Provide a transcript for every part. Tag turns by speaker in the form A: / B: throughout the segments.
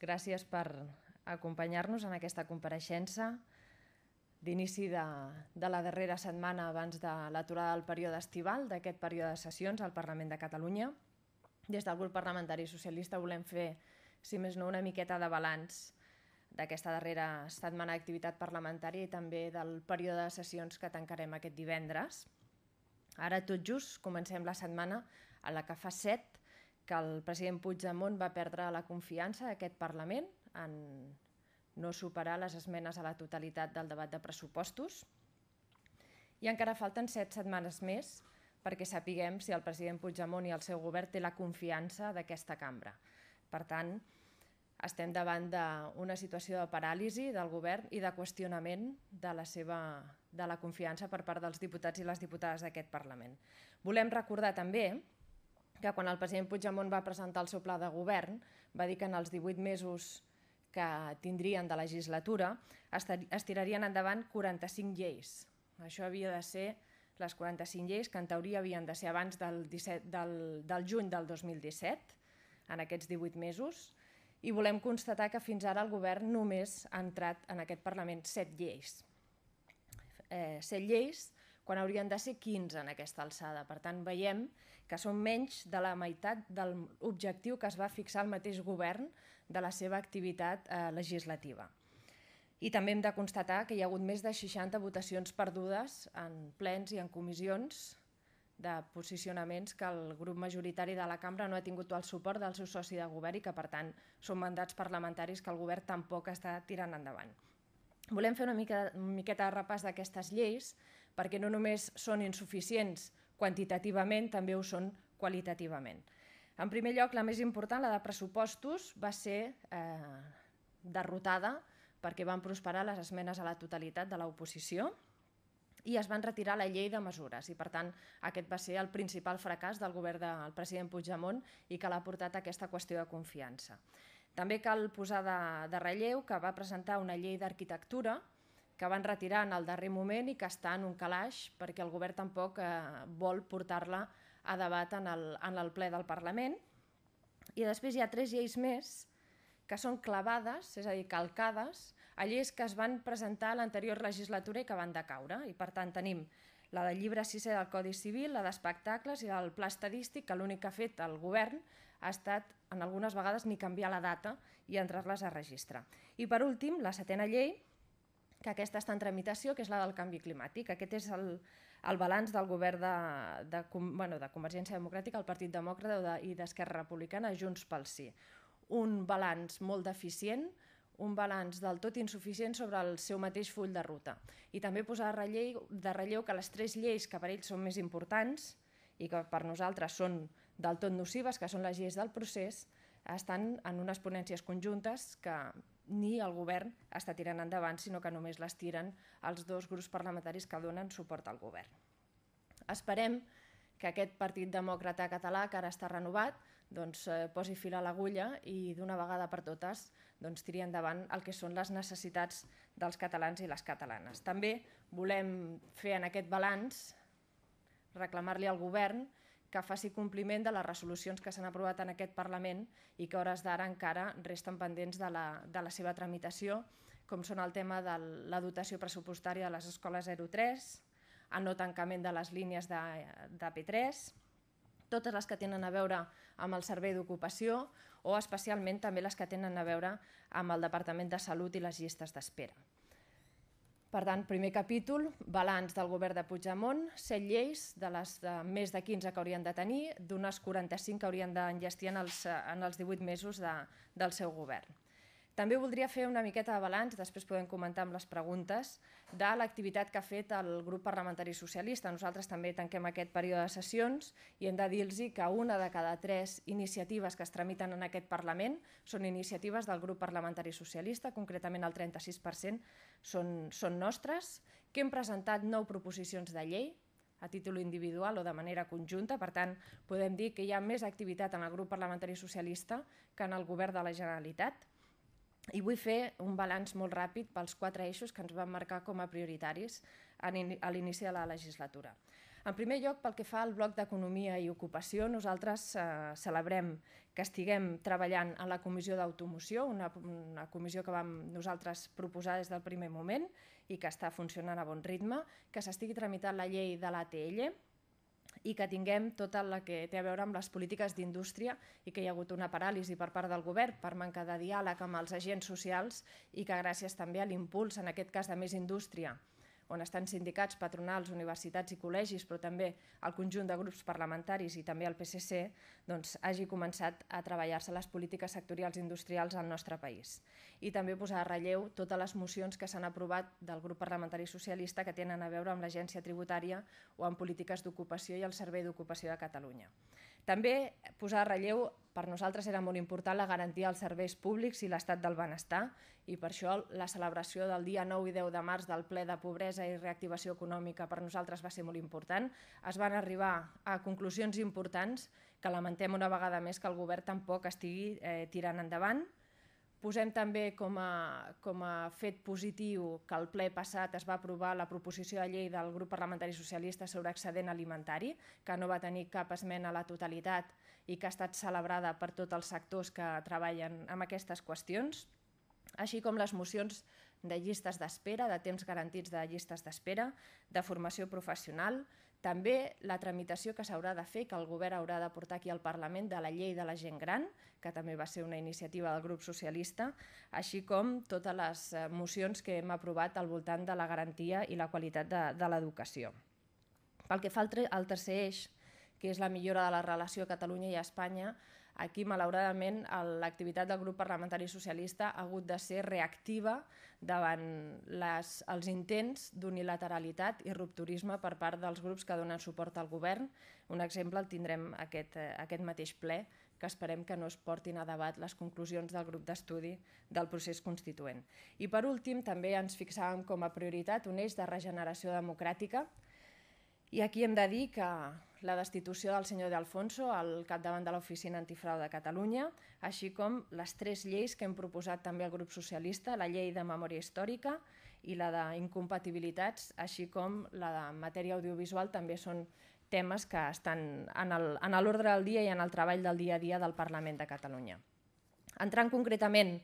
A: Gràcies per acompanyar-nos en aquesta compareixença d'inici de, de la darrera setmana abans de l'aturada del període estival, d'aquest període de sessions al Parlament de Catalunya. Des del grup parlamentari socialista volem fer, si més no, una miqueta de balanç d'aquesta darrera setmana d'activitat parlamentària i també del període de sessions que tancarem aquest divendres. Ara tot just comencem la setmana a la que fa set que el president Puigdemont va perdre la confiança d'aquest Parlament en no superar les esmenes a la totalitat del debat de pressupostos. I encara falten set setmanes més perquè sapiguem si el president Puigdemont i el seu govern té la confiança d'aquesta cambra. Per tant, estem davant d'una situació de paràlisi del govern i de qüestionament de la, seva, de la confiança per part dels diputats i les diputades d'aquest Parlament. Volem recordar també que quan el president Puigdemont va presentar el seu pla de govern va dir que en els 18 mesos que tindrien de legislatura estirarien endavant 45 lleis. Això havia de ser les 45 lleis que en teoria havien de ser abans del, 17, del, del juny del 2017, en aquests 18 mesos, i volem constatar que fins ara el govern només ha entrat en aquest Parlament set lleis. Eh, set lleis quan haurien de ser 15 en aquesta alçada. Per tant, veiem que són menys de la meitat del objectiu que es va fixar el mateix govern de la seva activitat eh, legislativa. I també hem de constatar que hi ha hagut més de 60 votacions perdudes en plens i en comissions de posicionaments que el grup majoritari de la cambra no ha tingut el suport del seu soci de govern i que, per tant, són mandats parlamentaris que el govern tampoc està tirant endavant. Volem fer una, mica, una miqueta de repàs d'aquestes lleis perquè no només són insuficients quantitativament, també ho són qualitativament. En primer lloc, la més important, la de pressupostos, va ser eh, derrotada perquè van prosperar les esmenes a la totalitat de l'oposició i es van retirar la llei de mesures i per tant aquest va ser el principal fracàs del govern del president Puigdemont i que l'ha portat a aquesta qüestió de confiança. També cal posar de, de relleu que va presentar una llei d'arquitectura que van retirar en el darrer moment i que està en un calaix perquè el govern tampoc eh, vol portar-la a debat en el, en el ple del Parlament. I després hi ha tres lleis més que són clavades, és a dir, calcades, a lleis que es van presentar a l'anterior legislatura i que van decaure. I per tant tenim la del llibre 6 del Codi Civil, la d'espectacles i la del pla estadístic, que l'únic que ha fet el govern ha estat, en algunes vegades, ni canviar la data i entrar-les a registre. I per últim, la setena llei, que aquesta està en tramitació, que és la del canvi climàtic. Aquest és el, el balanç del govern de, de, bueno, de Convergència Democràtica, el Partit Demòcrata i d'Esquerra Republicana, Junts pel Sí. Un balanç molt deficient, un balanç del tot insuficient sobre el seu mateix full de ruta. I també posar de relleu, de relleu que les tres lleis que per ells són més importants i que per nosaltres són del tot nocives, que són les lleis del procés, estan en unes ponències conjuntes que ni el govern està tirant endavant, sinó que només les tiren els dos grups parlamentaris que donen suport al govern. Esperem que aquest Partit Demòcrata Català, que ara està renovat, doncs, eh, posi fil a l'agulla i d'una vegada per totes doncs, tiri endavant el que són les necessitats dels catalans i les catalanes. També volem fer en aquest balanç reclamar-li al govern que faci compliment de les resolucions que s'han aprovat en aquest Parlament i que hores d'ara encara resten pendents de la, de la seva tramitació, com són el tema de la dotació pressupostària de les escoles 03, el no tancament de les línies de, de P3, totes les que tenen a veure amb el servei d'ocupació o especialment també les que tenen a veure amb el Departament de Salut i les llistes d'espera. Per tant, primer capítol, balanç del govern de Puigdemont, 7 lleis, de les de eh, més de 15 que haurien de tenir, d'unes 45 que haurien d'enllestir en, els, eh, en els 18 mesos de, del seu govern. També voldria fer una miqueta de balanç, després podem comentar amb les preguntes, de l'activitat que ha fet el grup parlamentari socialista. Nosaltres també tanquem aquest període de sessions i hem de dir-los que una de cada tres iniciatives que es tramiten en aquest Parlament són iniciatives del grup parlamentari socialista, concretament el 36% són, són nostres, que hem presentat nou proposicions de llei, a títol individual o de manera conjunta. Per tant, podem dir que hi ha més activitat en el grup parlamentari socialista que en el govern de la Generalitat. I vull fer un balanç molt ràpid pels quatre eixos que ens van marcar com a prioritaris a l'inici de la legislatura. En primer lloc, pel que fa al bloc d'Economia i Ocupació, nosaltres eh, celebrem que estiguem treballant en la comissió d'automoció, una, una comissió que vam nosaltres proposar des del primer moment i que està funcionant a bon ritme, que s'estigui tramitant la llei de l'ATL, i que tinguem tot la que té a veure amb les polítiques d'indústria i que hi ha hagut una paràlisi per part del govern per manca de diàleg amb els agents socials i que gràcies també a l'impuls, en aquest cas de més indústria, on estan sindicats, patronals, universitats i col·legis, però també el conjunt de grups parlamentaris i també el PSC, doncs, hagi començat a treballar-se les polítiques sectorials industrials al nostre país. I també posar a relleu totes les mocions que s'han aprovat del grup parlamentari socialista que tenen a veure amb l'agència tributària o amb polítiques d'ocupació i el Servei d'Ocupació de Catalunya. També posar relleu per nosaltres era molt important la garantia dels serveis públics i l'estat del benestar i per això la celebració del dia 9 i 10 de març del ple de pobresa i reactivació econòmica per nosaltres va ser molt important. Es van arribar a conclusions importants que lamentem una vegada més que el govern tampoc estigui eh, tirant endavant Posem també com a, com a fet positiu que el ple passat es va aprovar la proposició de llei del grup parlamentari socialista sobre excedent alimentari, que no va tenir cap esmena a la totalitat i que ha estat celebrada per tots els sectors que treballen amb aquestes qüestions, així com les mocions de llistes d'espera, de temps garantits de llistes d'espera, de formació professional, també la tramitació que s'haurà de fer, que el govern haurà de portar aquí al Parlament de la llei de la gent gran, que també va ser una iniciativa del grup socialista, així com totes les eh, mocions que hem aprovat al voltant de la garantia i la qualitat de, de l'educació. Pel que fa al, al tercer eix, que és la millora de la relació Catalunya i Espanya, Aquí, malauradament, l'activitat del grup parlamentari socialista ha hagut de ser reactiva davant les, els intents d'unilateralitat i rupturisme per part dels grups que donen suport al govern. Un exemple el tindrem aquest, eh, aquest mateix ple, que esperem que no es portin a debat les conclusions del grup d'estudi del procés constituent. I per últim, també ens fixàvem com a prioritat un eix de regeneració democràtica i aquí hem de dir que la destitució del senyor D'Alfonso al capdavant de l'Oficina Antifrau de Catalunya, així com les tres lleis que hem proposat també el grup socialista, la llei de memòria històrica i la d'incompatibilitats, així com la de matèria audiovisual, també són temes que estan en l'ordre del dia i en el treball del dia a dia del Parlament de Catalunya. Entrant concretament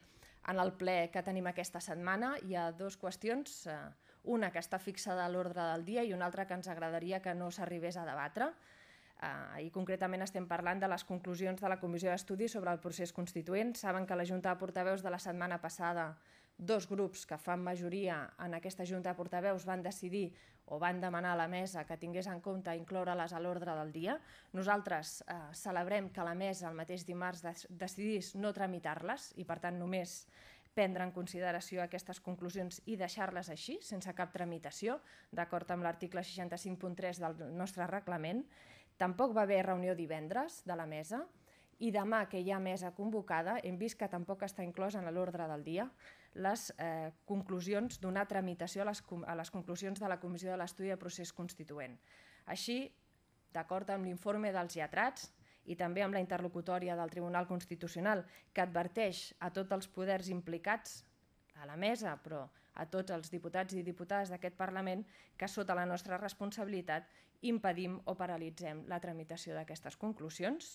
A: en el ple que tenim aquesta setmana, hi ha dues qüestions eh, una que està fixada a l'ordre del dia i una altra que ens agradaria que no s'arribés a debatre. Uh, I concretament estem parlant de les conclusions de la Comissió d'Estudi sobre el procés constituent. Saben que la Junta de Portaveus de la setmana passada, dos grups que fan majoria en aquesta Junta de Portaveus van decidir o van demanar a la mesa que tingués en compte incloure-les a l'ordre del dia. Nosaltres eh, celebrem que la mesa el mateix dimarts decidís no tramitar-les i, per tant, només prendre en consideració aquestes conclusions i deixar-les així, sense cap tramitació, d'acord amb l'article 65.3 del nostre reglament. Tampoc va haver reunió divendres de la mesa i demà, que hi ha mesa convocada, hem vist que tampoc està inclòs en l'ordre del dia les eh, conclusions, donar tramitació a les, a les conclusions de la Comissió de l'Estudi de Procés Constituent. Així, d'acord amb l'informe dels lletrats, i també amb la interlocutòria del Tribunal Constitucional, que adverteix a tots els poders implicats, a la mesa, però a tots els diputats i diputades d'aquest Parlament, que sota la nostra responsabilitat impedim o paralitzem la tramitació d'aquestes conclusions.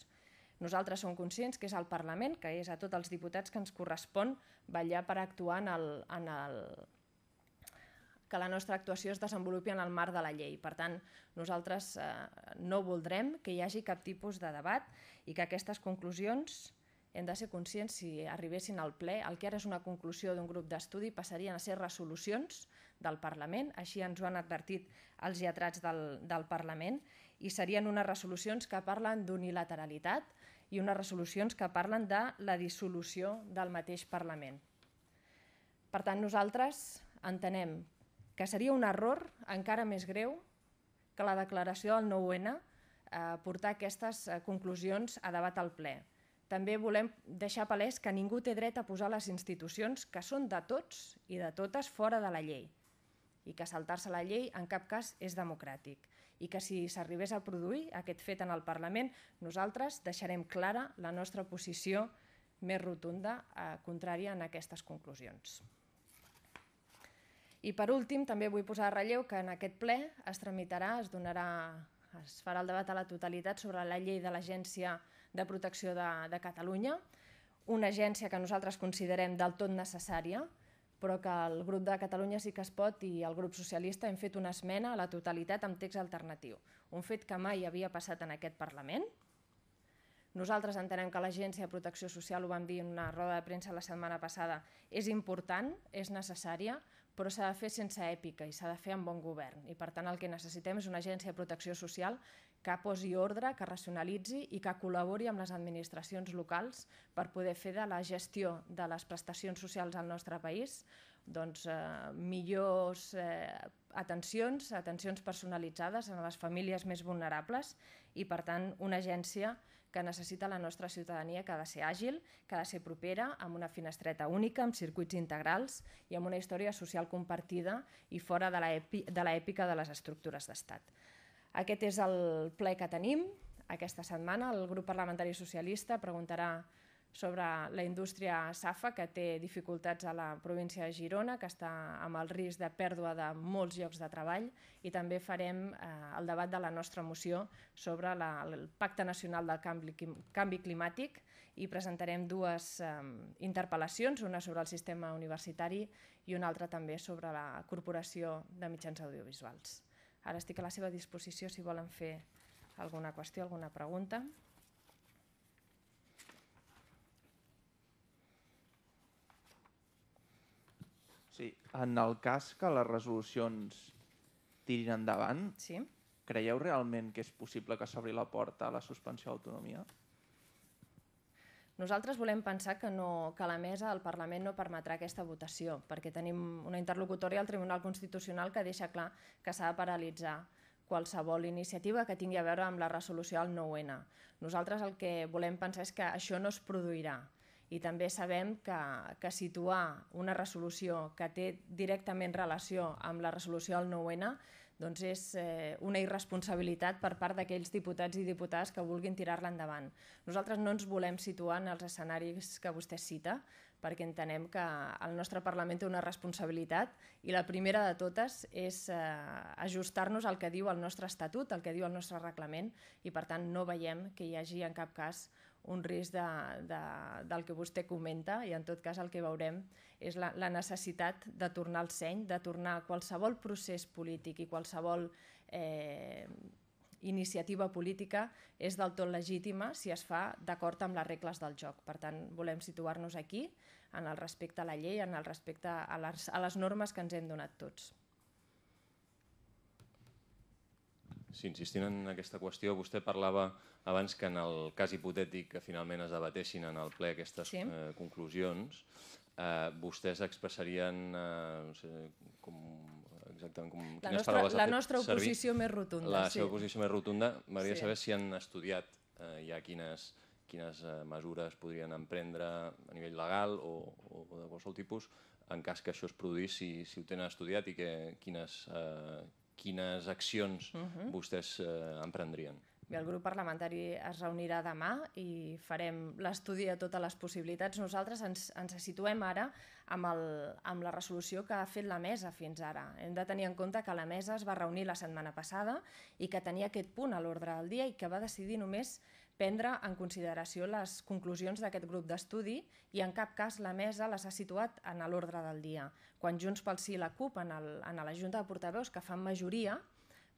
A: Nosaltres som conscients que és el Parlament, que és a tots els diputats que ens correspon vetllar per actuar en el, en el, que la nostra actuació es desenvolupi en el marc de la llei. Per tant, nosaltres eh, no voldrem que hi hagi cap tipus de debat i que aquestes conclusions hem de ser conscients si arribessin al ple, el que ara és una conclusió d'un grup d'estudi passarien a ser resolucions del Parlament, així ens ho han advertit els lletrats del, del Parlament, i serien unes resolucions que parlen d'unilateralitat i unes resolucions que parlen de la dissolució del mateix Parlament. Per tant, nosaltres entenem que seria un error encara més greu que la declaració del 9-N eh, portar aquestes eh, conclusions a debat al ple. També volem deixar palès que ningú té dret a posar les institucions que són de tots i de totes fora de la llei i que saltar-se la llei en cap cas és democràtic i que si s'arribés a produir aquest fet en el Parlament, nosaltres deixarem clara la nostra posició més rotunda eh, contrària a aquestes conclusions. I per últim, també vull posar a relleu que en aquest ple es tramitarà, es donarà es farà el debat a la totalitat sobre la llei de l'Agència de Protecció de, de Catalunya, una agència que nosaltres considerem del tot necessària, però que el grup de Catalunya sí que es pot i el grup socialista hem fet una esmena a la totalitat amb text alternatiu, un fet que mai havia passat en aquest Parlament. Nosaltres entenem que l'Agència de Protecció Social, ho vam dir en una roda de premsa la setmana passada, és important, és necessària, però s'ha de fer sense èpica i s'ha de fer amb bon govern. I per tant el que necessitem és una agència de protecció social que posi ordre, que racionalitzi i que col·labori amb les administracions locals per poder fer de la gestió de les prestacions socials al nostre país doncs, eh, millors eh, atencions, atencions personalitzades a les famílies més vulnerables i per tant una agència que que necessita la nostra ciutadania, que ha de ser àgil, que ha de ser propera, amb una finestreta única, amb circuits integrals i amb una història social compartida i fora de l'èpica de les estructures d'estat. Aquest és el ple que tenim. Aquesta setmana el grup parlamentari socialista preguntarà sobre la indústria SAFA, que té dificultats a la província de Girona, que està amb el risc de pèrdua de molts llocs de treball, i també farem eh, el debat de la nostra moció sobre la, el Pacte Nacional del Canvi, Canvi Climàtic i presentarem dues eh, interpel·lacions, una sobre el sistema universitari i una altra també sobre la Corporació de Mitjans Audiovisuals. Ara estic a la seva disposició si volen fer alguna qüestió, alguna pregunta.
B: Sí. En el cas que les resolucions tirin endavant, sí. creieu realment que és possible que s'obri la porta a la suspensió
A: d'autonomia? Nosaltres volem pensar que, no, que la mesa del Parlament no permetrà aquesta votació, perquè tenim una interlocutòria al Tribunal Constitucional que deixa clar que s'ha de paralitzar qualsevol iniciativa que tingui a veure amb la resolució del 9-N. Nosaltres el que volem pensar és que això no es produirà i també sabem que, que situar una resolució que té directament relació amb la resolució del 9-N doncs és eh, una irresponsabilitat per part d'aquells diputats i diputades que vulguin tirar-la endavant. Nosaltres no ens volem situar en els escenaris que vostè cita, perquè entenem que el nostre Parlament té una responsabilitat i la primera de totes és eh, ajustar-nos al que diu el nostre estatut, al que diu el nostre reglament i per tant no veiem que hi hagi en cap cas un risc de, de, del que vostè comenta i en tot cas el que veurem és la, la necessitat de tornar al seny, de tornar a qualsevol procés polític i qualsevol eh, iniciativa política és del tot legítima si es fa d'acord amb les regles del joc. Per tant, volem situar-nos aquí, en el respecte a la llei, en el respecte a les, a les normes que ens hem donat tots.
B: Sí, insistint en aquesta qüestió, vostè parlava abans que en el cas hipotètic que finalment es debatessin en el ple aquestes sí. eh, conclusions, eh, vostès expressarien eh, no sé, com exactament com, la nostra, paraules La nostra oposició servir. més rotunda. La sí. seva oposició més rotunda. M'agradaria sí. saber si han estudiat eh, ja quines, quines eh, mesures podrien emprendre a nivell legal o, o, o de qualsevol tipus en cas que això es produís, si, si ho tenen estudiat i que, quines, eh, quines accions uh mhm. -huh. vostès eh, emprendrien.
A: Bé, el grup parlamentari es reunirà demà i farem l'estudi de totes les possibilitats. Nosaltres ens, ens situem ara amb, el, amb la resolució que ha fet la mesa fins ara. Hem de tenir en compte que la mesa es va reunir la setmana passada i que tenia aquest punt a l'ordre del dia i que va decidir només prendre en consideració les conclusions d'aquest grup d'estudi i en cap cas la mesa les ha situat en l'ordre del dia. Quan Junts pel Sí i la CUP en, el, en la Junta de Portaveus, que fan majoria,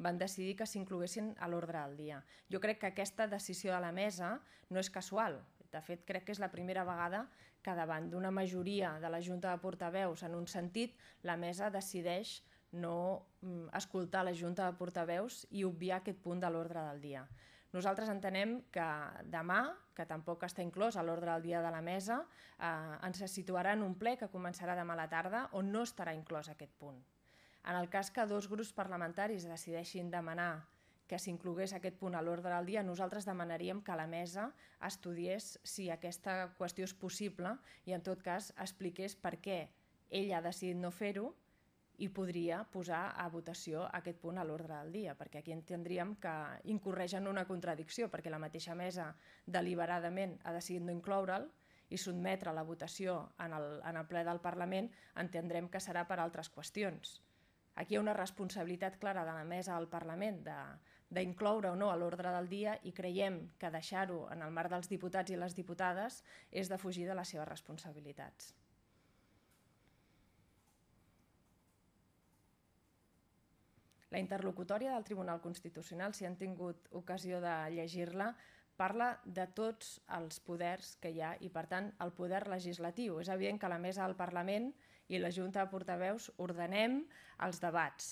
A: van decidir que s'incloguessin a l'ordre del dia. Jo crec que aquesta decisió de la mesa no és casual. De fet, crec que és la primera vegada que davant d'una majoria de la Junta de Portaveus en un sentit, la mesa decideix no mm, escoltar la Junta de Portaveus i obviar aquest punt de l'ordre del dia. Nosaltres entenem que demà, que tampoc està inclòs a l'ordre del dia de la mesa, eh, ens situarà en un ple que començarà demà a la tarda on no estarà inclòs aquest punt. En el cas que dos grups parlamentaris decideixin demanar que s'inclogués aquest punt a l'ordre del dia, nosaltres demanaríem que la mesa estudiés si aquesta qüestió és possible i en tot cas expliqués per què ella ha decidit no fer-ho i podria posar a votació aquest punt a l'ordre del dia, perquè aquí entendríem que incorreix en una contradicció, perquè la mateixa mesa deliberadament ha decidit no incloure'l i sotmetre la votació en el, en el ple del Parlament, entendrem que serà per altres qüestions. Aquí hi ha una responsabilitat clara de la mesa al Parlament d'incloure o no a l'ordre del dia i creiem que deixar-ho en el marc dels diputats i les diputades és de fugir de les seves responsabilitats. La interlocutòria del Tribunal Constitucional, si han tingut ocasió de llegir-la, parla de tots els poders que hi ha i, per tant, el poder legislatiu. És evident que la mesa al Parlament i la Junta de Portaveus ordenem els debats,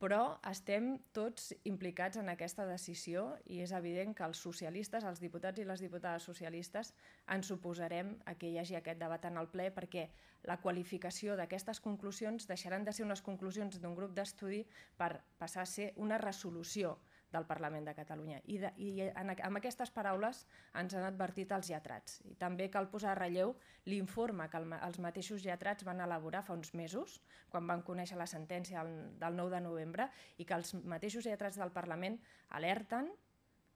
A: però estem tots implicats en aquesta decisió i és evident que els socialistes, els diputats i les diputades socialistes ens suposarem a que hi hagi aquest debat en el ple perquè la qualificació d'aquestes conclusions deixaran de ser unes conclusions d'un grup d'estudi per passar a ser una resolució, del Parlament de Catalunya. I, de, i en, amb aquestes paraules ens han advertit els lletrats. I també cal posar a relleu l'informe que el, els mateixos lletrats van elaborar fa uns mesos, quan van conèixer la sentència del, del 9 de novembre, i que els mateixos lletrats del Parlament alerten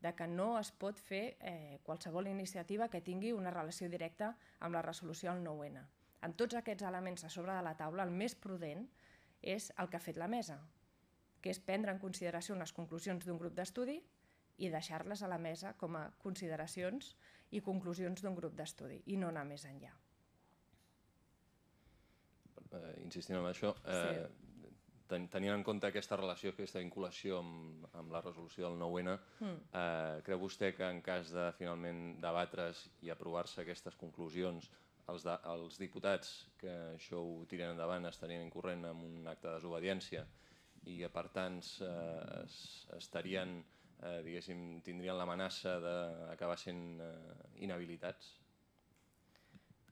A: de que no es pot fer eh, qualsevol iniciativa que tingui una relació directa amb la resolució al 9-N. Amb tots aquests elements a sobre de la taula, el més prudent és el que ha fet la mesa, que és prendre en consideració les conclusions d'un grup d'estudi i deixar-les a la mesa com a consideracions i conclusions d'un grup d'estudi i no anar més enllà.
B: Eh, insistint en això, eh, sí. tenint en compte aquesta relació, aquesta vinculació amb, amb la resolució del 9-N, mm. eh, creu vostè que en cas de finalment debatre's i aprovar-se aquestes conclusions, els, de, els diputats que això ho tiren endavant estarien incorrent en un acte de desobediència, i que per tant eh, estarien, eh, diguéssim, tindrien l'amenaça d'acabar sent eh, inhabilitats?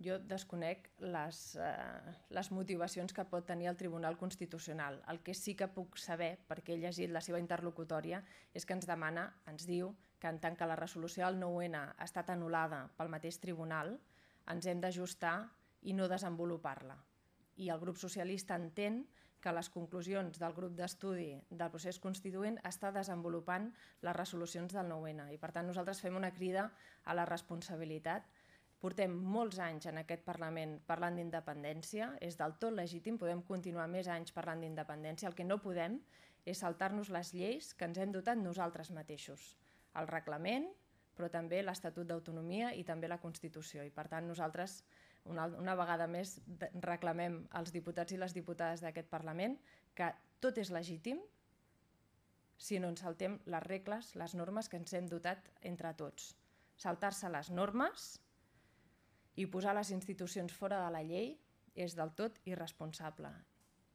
A: Jo desconec les, eh, les motivacions que pot tenir el Tribunal Constitucional. El que sí que puc saber, perquè he llegit la seva interlocutòria, és que ens demana, ens diu, que en tant que la resolució del 9-N ha estat anul·lada pel mateix tribunal, ens hem d'ajustar i no desenvolupar-la. I el grup socialista entén que que les conclusions del grup d'estudi del procés constituent està desenvolupant les resolucions del 9-N i per tant nosaltres fem una crida a la responsabilitat Portem molts anys en aquest Parlament parlant d'independència, és del tot legítim, podem continuar més anys parlant d'independència. El que no podem és saltar-nos les lleis que ens hem dotat nosaltres mateixos, el reglament, però també l'Estatut d'Autonomia i també la Constitució. I per tant nosaltres una, una vegada més reclamem als diputats i les diputades d'aquest Parlament que tot és legítim si no ens saltem les regles, les normes que ens hem dotat entre tots. Saltar-se les normes i posar les institucions fora de la llei és del tot irresponsable.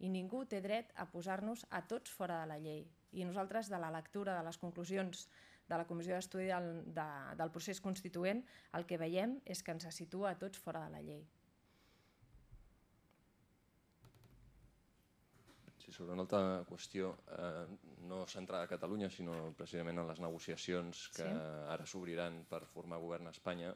A: I ningú té dret a posar-nos a tots fora de la llei. I nosaltres, de la lectura de les conclusions de la Comissió d'Estudi del, de, del procés constituent, el que veiem és que ens situa a tots fora de la llei.
B: Sí, sobre una altra qüestió, eh, no centrada a Catalunya, sinó precisament en les negociacions que sí. ara s'obriran per formar govern a Espanya,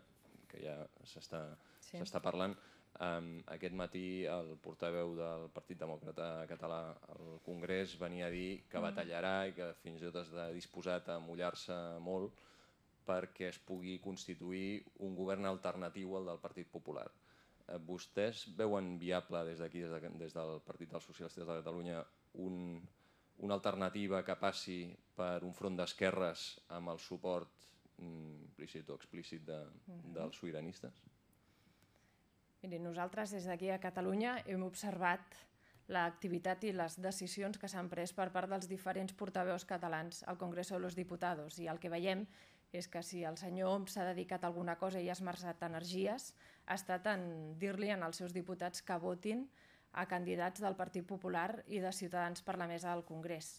B: que ja s'està sí. parlant, Um, aquest matí el portaveu del Partit Demòcrata Català al Congrés venia a dir que mm. batallarà i que fins i tot està disposat a mullar-se molt perquè es pugui constituir un govern alternatiu al del Partit Popular. Eh, vostès veuen viable des d'aquí, des, de, des del Partit dels Socialistes de Catalunya, un, una alternativa que passi per un front d'esquerres amb el suport implícit mm, o explícit de, mm-hmm. dels sobiranistes?
A: Miri, nosaltres des d'aquí a Catalunya hem observat l'activitat i les decisions que s'han pres per part dels diferents portaveus catalans al Congreso de los Diputados i el que veiem és que si el senyor Homs s'ha dedicat a alguna cosa i ha esmerçat energies, ha estat en dir-li als seus diputats que votin a candidats del Partit Popular i de Ciutadans per la mesa del Congrés.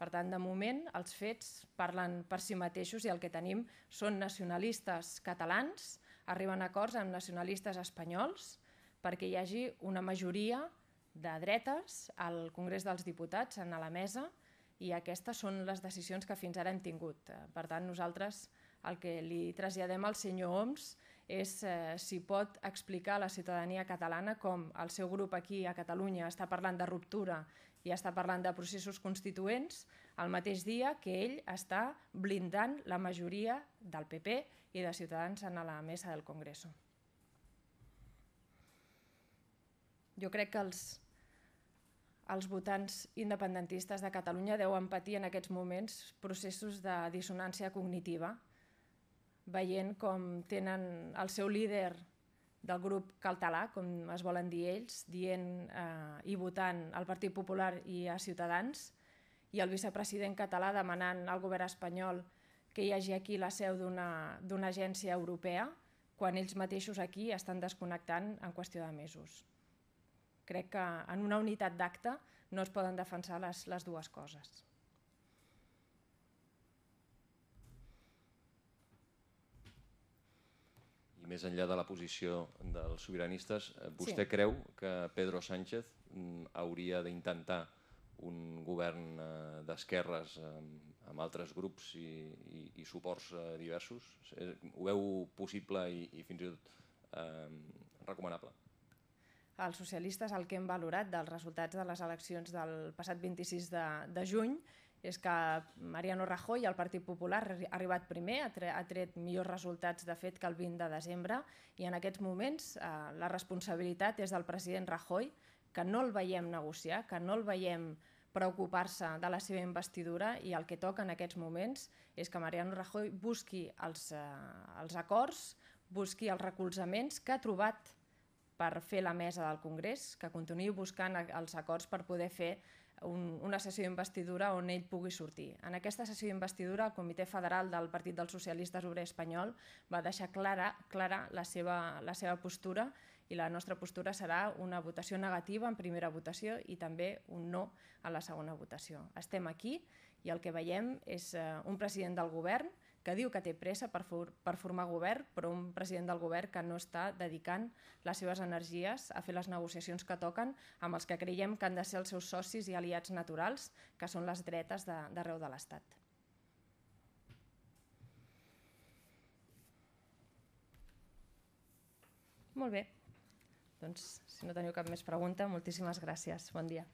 A: Per tant, de moment, els fets parlen per si mateixos i el que tenim són nacionalistes catalans arriben acords amb nacionalistes espanyols perquè hi hagi una majoria de dretes al Congrés dels Diputats, en a la mesa, i aquestes són les decisions que fins ara hem tingut. Eh, per tant, nosaltres el que li traslladem al senyor Homs és eh, si pot explicar a la ciutadania catalana com el seu grup aquí a Catalunya està parlant de ruptura i està parlant de processos constituents el mateix dia que ell està blindant la majoria del PP i de Ciutadans en la mesa del Congreso. Jo crec que els, els votants independentistes de Catalunya deuen patir en aquests moments processos de dissonància cognitiva, veient com tenen el seu líder del grup Caltalà, com es volen dir ells, dient eh, i votant al Partit Popular i a Ciutadans, i el vicepresident català demanant al govern espanyol que hi hagi aquí la seu d'una agència europea, quan ells mateixos aquí estan desconnectant en qüestió de mesos. Crec que en una unitat d'acte no es poden defensar les, les dues coses.
B: més enllà de la posició dels sobiranistes, eh, vostè sí. creu que Pedro Sánchez mm, hauria d'intentar un govern eh, d'esquerres amb, amb altres grups i, i, i suports eh, diversos? Ho veu possible i, i fins i tot eh, recomanable?
A: Els socialistes el que hem valorat dels resultats de les eleccions del passat 26 de, de juny és que Mariano Rajoy, el Partit Popular, ha arribat primer, ha, tre ha tret millors resultats de fet que el 20 de desembre i en aquests moments eh, la responsabilitat és del president Rajoy, que no el veiem negociar, que no el veiem preocupar-se de la seva investidura i el que toca en aquests moments és que Mariano Rajoy busqui els, eh, els acords, busqui els recolzaments que ha trobat per fer la mesa del Congrés, que continuï buscant els acords per poder fer un, una sessió d'investidura on ell pugui sortir. En aquesta sessió d'investidura, el Comitè Federal del Partit dels Socialistes Obrer Espanyol va deixar clara, clara la, seva, la seva postura i la nostra postura serà una votació negativa en primera votació i també un no a la segona votació. Estem aquí i el que veiem és eh, un president del govern que diu que té pressa per, for per formar govern, però un president del govern que no està dedicant les seves energies a fer les negociacions que toquen amb els que creiem que han de ser els seus socis i aliats naturals, que són les dretes d'arreu de, de l'Estat. Molt bé. Doncs, si no teniu cap més pregunta, moltíssimes gràcies. Bon dia.